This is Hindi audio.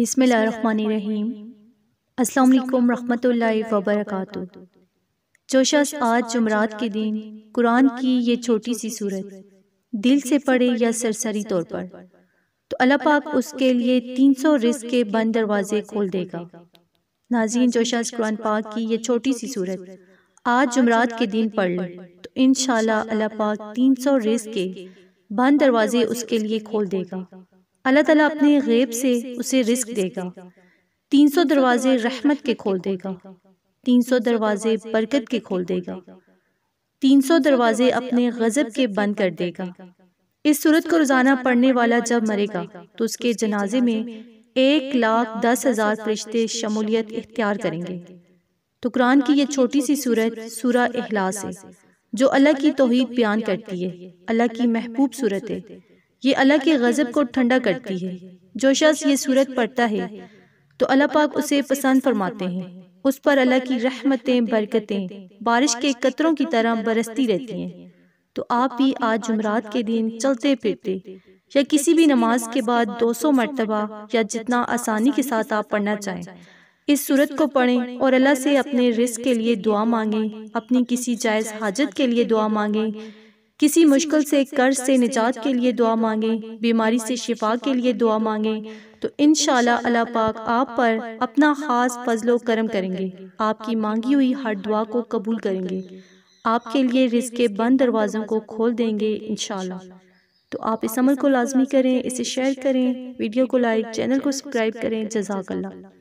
बिसमीम अस्सलाम रहमतुल्लाहि व बरकातुहू जो शख्स आज जुमरात के दिन कुरान की ये छोटी सी सूरत दिल से पढ़े या सरसरी तौर पर तो अल्लाह पाक उसके लिए तीन सौ रिस्क के बंद दरवाजे खोल देगा नाजीन जो शख्स कुरान पाक की ये छोटी सी सूरत आज जुमरात के दिन पढ़ ले तो इन अल्लाह पाक तीन सौ रिस्क के बंद दरवाजे उसके लिए खोल देगा अल्लाह ताला अपने गैब से उसे रिस्क देगा तीन सौ दरवाजे रहमत के खोल देगा तीन सौ दरवाजे बरकत के खोल देगा तीन सौ दरवाजे अपने गजब के बंद कर देगा इस सूरत को रोज़ाना पढ़ने वाला जब मरेगा तो उसके जनाजे में एक लाख दस हज़ार फरिश्ते शमूलियत इख्तियार करेंगे तो कुरान की ये छोटी सी सूरत सूरा अहलास है जो अल्लाह की तोहहीद बयान करती है अल्लाह की महबूब सूरत है ये अल्लाह के गज़ब को ठंडा करती है जो शख्स ये सूरत पढ़ता है तो अल्लाह पाक उसे पसंद फरमाते हैं उस पर अल्लाह की रहमतें बरकतें बारिश के कतरों की तरह बरसती रहती हैं तो आप भी आज जुमरात के दिन चलते फिरते या किसी भी नमाज के बाद 200 मरतबा या जितना आसानी के साथ आप पढ़ना चाहें इस सूरत को पढ़ें और अल्लाह से अपने रिस्क के लिए दुआ मांगें अपनी किसी जायज़ हाजत के लिए दुआ मांगें किसी मुश्किल से कर्ज से निजात के लिए दुआ मांगें बीमारी से शिफा के लिए दुआ मांगें तो, तो इन अल्लाह पाक आप पर अपना ख़ास फजलो करम करेंगे आपकी मांगी हुई हर दुआ को कबूल करेंगे आपके लिए रिस्क के बंद दरवाज़ों को खोल देंगे इन तो आप इस अमल को लाजमी करें इसे शेयर करें वीडियो को लाइक चैनल को सब्सक्राइब करें जजाकल्ला